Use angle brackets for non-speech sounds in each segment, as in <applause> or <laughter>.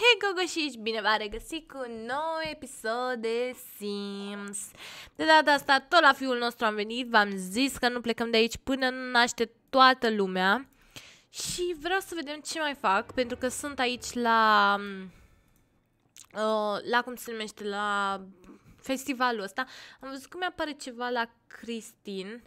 Hei Gogoșici, bine v-am regăsit cu un nou episod de Sims De data asta tot la fiul nostru am venit, v-am zis că nu plecăm de aici până nu naște toată lumea Și vreau să vedem ce mai fac, pentru că sunt aici la... Uh, la cum se numește, la festivalul ăsta Am văzut că mi-apare ceva la Cristin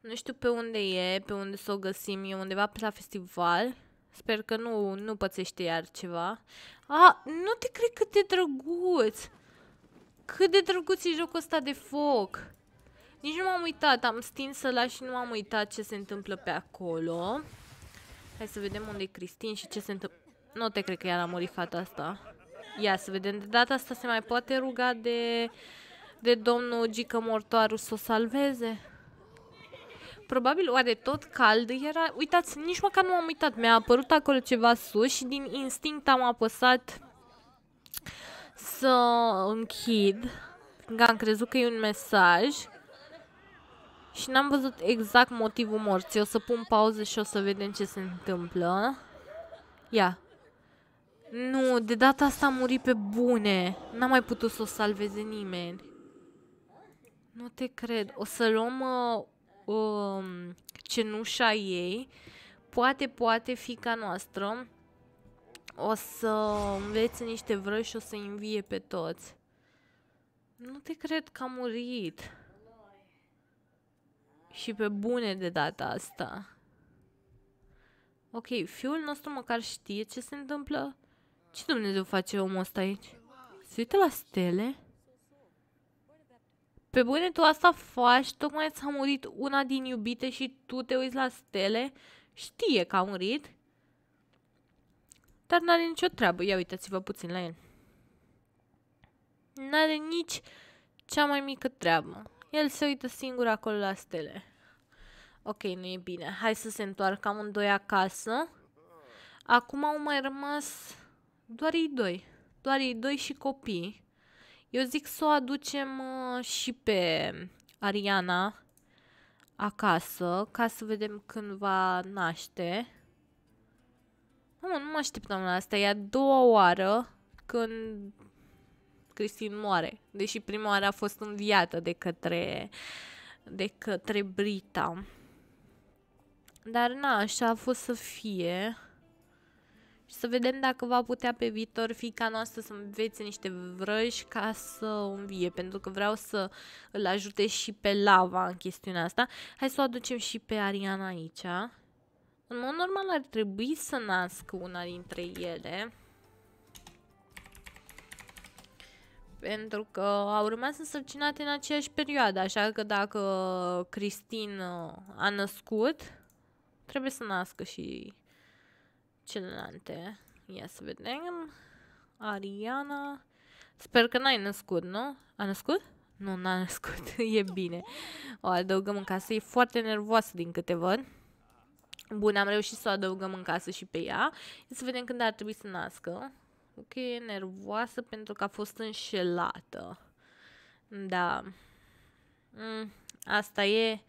Nu știu pe unde e, pe unde să o găsim, e undeva pe la festival Sper că nu, nu pățește iar ceva. A, nu te cred cât de drăguț! Cât de drăguț e jocul ăsta de foc! Nici nu m-am uitat, am stins ăla și nu m-am uitat ce se întâmplă pe acolo. Hai să vedem unde e Cristin și ce se întâmplă. Nu te cred că ea l-a murit fata asta. Ia să vedem, de data asta se mai poate ruga de, de domnul Gică Mortoaru să o salveze? probabil oare tot cald era. Uitați, nici măcar nu am uitat. Mi-a apărut acolo ceva sus și din instinct am apăsat să închid. Că am crezut că e un mesaj. Și n-am văzut exact motivul morții. O să pun pauză și o să vedem ce se întâmplă. Ia. Nu, de data asta a murit pe bune. N-am mai putut să o salveze nimeni. Nu te cred. O să luăm uh, um, cenușa ei poate, poate fica noastră o să învețe niște vrăși și o să invie pe toți. Nu te cred că a murit. Și pe bune de data asta. Ok, fiul nostru măcar știe ce se întâmplă. Ce Dumnezeu face omul ăsta aici? Se uită la stele? Pe bune, tu asta faci, tocmai ți-a murit una din iubite și tu te uiți la stele, știe că a murit, dar n-are nicio treabă. Ia uitați-vă puțin la el. N-are nici cea mai mică treabă. El se uită singur acolo la stele. Ok, nu e bine. Hai să se întoarcă amândoi acasă. Acum au mai rămas doar ei doi. Doar ei doi și copii. Eu zic să o aducem uh, și pe Ariana acasă, ca să vedem când va naște. Nu, nu mă așteptam la asta. E a doua oară când Cristin moare. Deși prima oară a fost înviată de către, de către Brita. Dar na, așa a fost să fie și să vedem dacă va putea pe viitor fica noastră să învețe niște vrăji ca să o învie, pentru că vreau să îl ajute și pe lava în chestiunea asta. Hai să o aducem și pe Ariana aici. În mod normal ar trebui să nasc una dintre ele. Pentru că au rămas însărcinate în aceeași perioadă, așa că dacă Cristin uh, a născut, trebuie să nască și celelalte. Ia să vedem. Ariana. Sper că n-ai născut, nu? A născut? Nu, n-a <laughs> născut. e bine. O adăugăm în casă. E foarte nervoasă din câte văd. Bun, am reușit să o adăugăm în casă și pe ea. Ia să vedem când ar trebui să nască. Ok, e nervoasă pentru că a fost înșelată. Da. Mm, asta e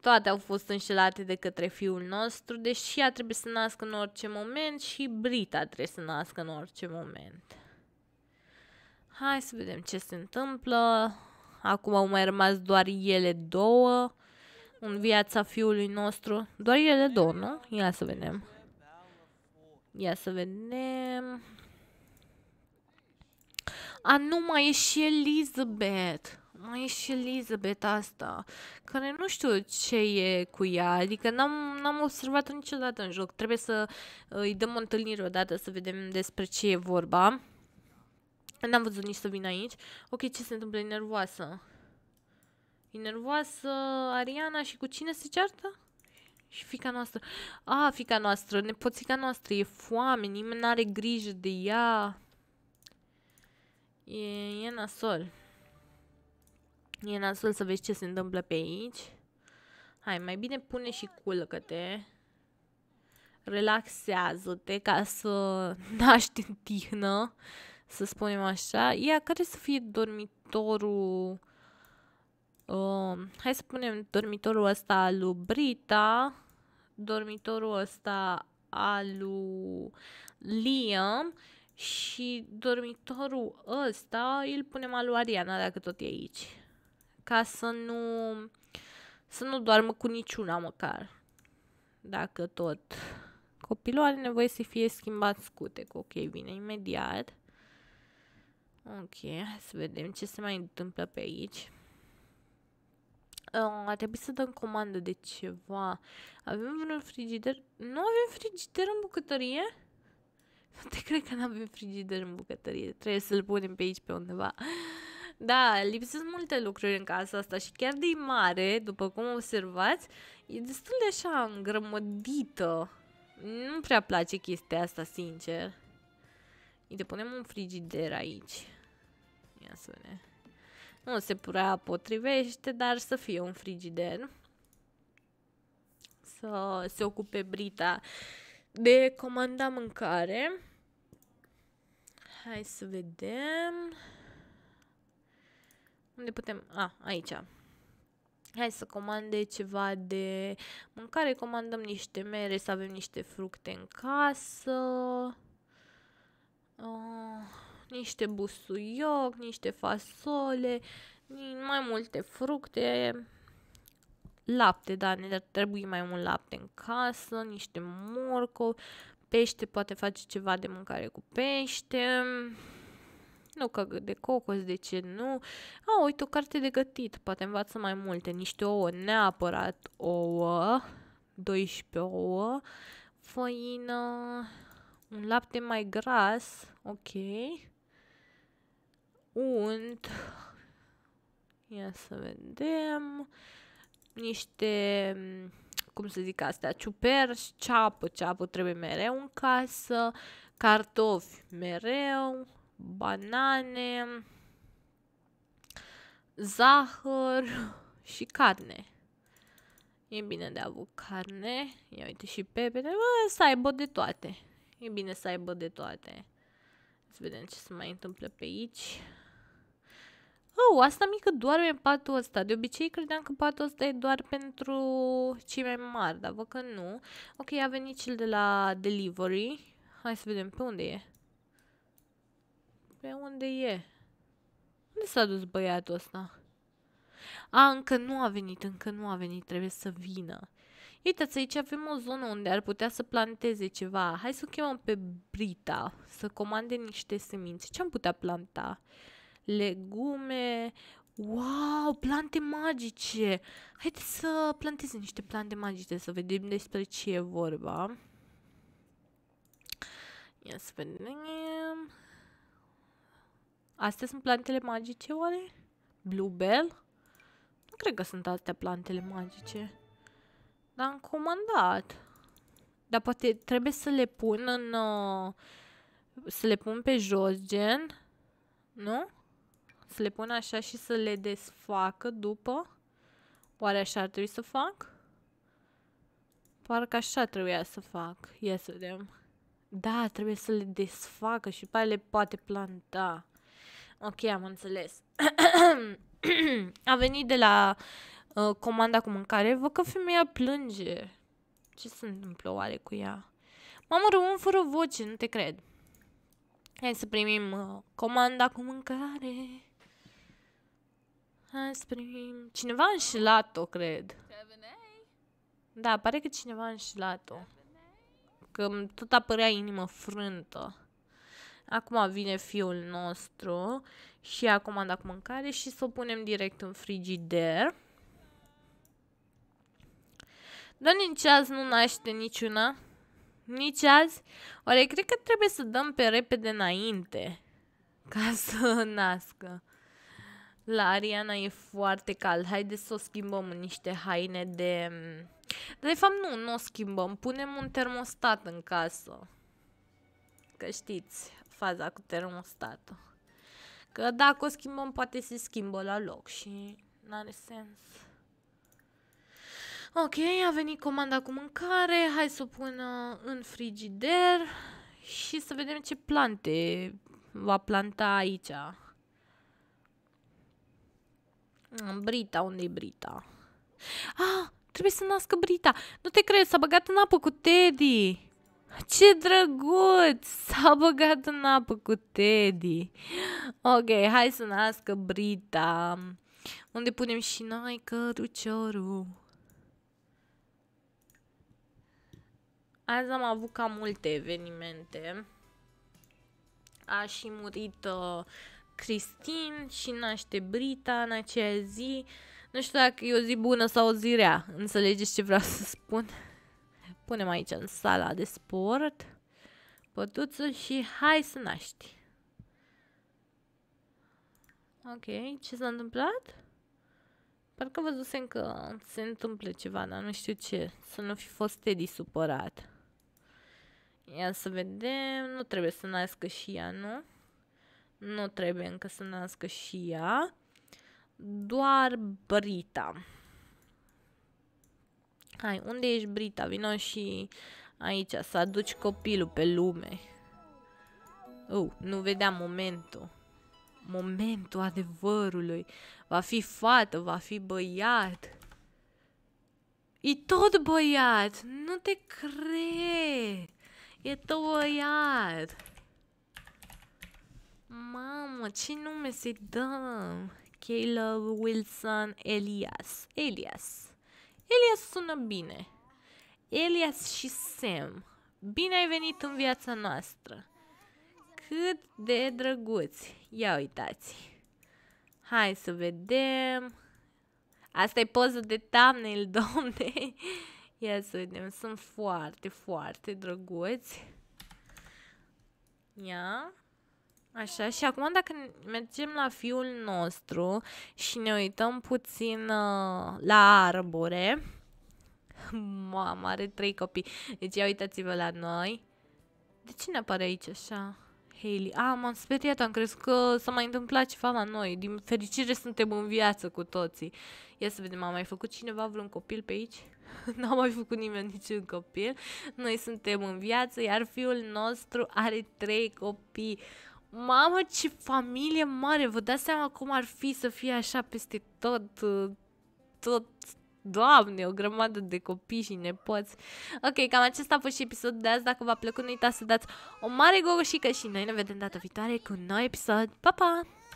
toate au fost înșelate de către fiul nostru, deși ea trebuie să nască în orice moment și Brita trebuie să nască în orice moment. Hai să vedem ce se întâmplă. Acum au mai rămas doar ele două în viața fiului nostru. Doar ele două, nu? Ia să vedem. Ia să vedem. A, nu mai e și Elizabeth mai e și Elizabeth asta, care nu știu ce e cu ea, adică n-am, n-am observat-o niciodată în joc. Trebuie să uh, îi dăm o întâlnire odată să vedem despre ce e vorba. N-am văzut nici să vin aici. Ok, ce se întâmplă? E nervoasă. E nervoasă Ariana și cu cine se ceartă? Și fica noastră. A, fica noastră, nepoțica noastră, e foame, nimeni n-are grijă de ea. E, e nasol. E nasul să vezi ce se întâmplă pe aici. Hai, mai bine pune și culcă-te. Relaxează-te ca să <laughs> naști în tihnă, să spunem așa. Ia, care să fie dormitorul... Uh, hai să punem dormitorul ăsta al lui Brita, dormitorul ăsta al lui Liam și dormitorul ăsta îl punem al lui Ariana, dacă tot e aici ca să nu, să nu doarmă cu niciuna măcar. Dacă tot copilul are nevoie să fie schimbat scutec. Ok, bine, imediat. Ok, să vedem ce se mai întâmplă pe aici. Uh, a trebuit să dăm comandă de ceva. Avem vreun frigider? Nu avem frigider în bucătărie? <laughs> Nu te cred că nu avem frigider în bucătărie. Trebuie să-l punem pe aici pe undeva. Da, lipsesc multe lucruri în casa asta și chiar de mare, după cum observați, e destul de așa îngrămădită. Nu prea place chestia asta, sincer. Uite, punem un frigider aici. Ia să vedem. Nu se prea potrivește, dar să fie un frigider. Să se ocupe Brita de comanda mâncare. Hai să vedem. Unde putem? A, aici. Hai să comande ceva de mâncare, comandăm niște mere, să avem niște fructe în casă, uh, niște busuioc, niște fasole, mai multe fructe, lapte, da, ne trebuie mai mult lapte în casă, niște morcovi, pește, poate face ceva de mâncare cu pește, nu că de cocos, de ce nu? A, uite, o carte de gătit, poate învață mai multe, niște ouă, neapărat ouă, 12 ouă, făină, un lapte mai gras, ok, unt, ia să vedem, niște, cum să zic astea, ciuperci, ceapă, ceapă trebuie mereu în casă, cartofi mereu, banane, zahăr <laughs> și carne. E bine de avut carne. Ia uite și pepene. Bă, să aibă de toate. E bine să aibă de toate. Să vedem ce se mai întâmplă pe aici. Oh, asta mică doarme în patul ăsta. De obicei credeam că patul ăsta e doar pentru cei mai mari, dar văd că nu. Ok, a venit cel de la delivery. Hai să vedem pe unde e. Pe unde e? Unde s-a dus băiatul ăsta? A, încă nu a venit, încă nu a venit, trebuie să vină. Uitați, aici avem o zonă unde ar putea să planteze ceva. Hai să o chemăm pe Brita să comande niște semințe. Ce am putea planta? Legume, Wow, plante magice! Haideți să planteze niște plante magice, să vedem despre ce e vorba. Ia să vedem. Astea sunt plantele magice, oare? Bluebell? Nu cred că sunt astea plantele magice. Dar am comandat. Dar poate trebuie să le pun în... Uh, să le pun pe jos, gen. Nu? Să le pun așa și să le desfacă după. Oare așa ar trebui să fac? Parcă așa trebuia să fac. Ia să vedem. Da, trebuie să le desfacă și pe le poate planta. Ok, am înțeles. <clears throat> a venit de la uh, comanda cu mâncare. Văd că femeia plânge. Ce se întâmplă oare cu ea? Mamă, rămân fără voce, nu te cred. Hai să primim uh, comanda cu mâncare. Hai să primim... Cineva a înșelat-o, cred. Da, pare că cineva a înșelat-o. Că tot apărea inimă frântă. Acum vine fiul nostru și a comandat mâncare și să o punem direct în frigider. Dar nici azi nu naște niciuna. Nici azi. Oare cred că trebuie să dăm pe repede înainte ca <laughs> să nască. La Ariana e foarte cald. Haideți să o schimbăm în niște haine de... Dar de fapt nu, nu o schimbăm. Punem un termostat în casă. Că știți, faza cu termostatul. Că dacă o schimbăm, poate se schimbă la loc și n-are sens. Ok, a venit comanda cu mâncare, hai să o pun în frigider și să vedem ce plante va planta aici. Mm, Brita, unde e Brita? Ah, trebuie să nască Brita. Nu te crezi, s-a băgat în apă cu Teddy. Ce drăguț! S-a băgat în apă cu Teddy. Ok, hai să nască Brita. Unde punem și noi căruciorul? Azi am avut cam multe evenimente. A și murit uh, Cristin și naște Brita în aceea zi. Nu știu dacă e o zi bună sau o zi rea. Înțelegeți ce vreau să spun? punem aici în sala de sport pătuțul și hai să naști. Ok, ce s-a întâmplat? Parcă văzusem că se întâmplă ceva, dar nu știu ce. Să nu fi fost Teddy supărat. Ia să vedem. Nu trebuie să nască și ea, nu? Nu trebuie încă să nască și ea. Doar Brita. Hai, unde ești, Brita? Vino și aici să aduci copilul pe lume. Uh, nu vedea momentul. Momentul adevărului. Va fi fată, va fi băiat. E tot băiat! Nu te cred! E tot băiat! Mamă, ce nume să-i dăm? Caleb Wilson Elias. Elias. Elias sună bine. Elias și Sam, bine ai venit în viața noastră. Cât de drăguți. Ia uitați. Hai să vedem. Asta e poza de thumbnail, <laughs> domne. Ia să vedem. Sunt foarte, foarte drăguți. Ia. Așa, și acum dacă mergem la fiul nostru și ne uităm puțin uh, la arbore, <laughs> mamă, are trei copii. Deci ia uitați-vă la noi. De ce ne apare aici așa? Hailey. A, ah, m-am speriat, am crezut că s-a mai întâmplat ceva la noi. Din fericire suntem în viață cu toții. Ia să vedem, a mai făcut cineva vreun copil pe aici? <laughs> n am mai făcut nimeni niciun copil. Noi suntem în viață, iar fiul nostru are trei copii. Mamă, ce familie mare! Vă dați seama cum ar fi să fie așa peste tot, tot, Doamne, o grămadă de copii și nepoți. Ok, cam acesta a fost și episodul de azi. Dacă v-a plăcut, nu uitați să dați o mare gogoșică și noi ne vedem data viitoare cu un nou episod. Pa, pa!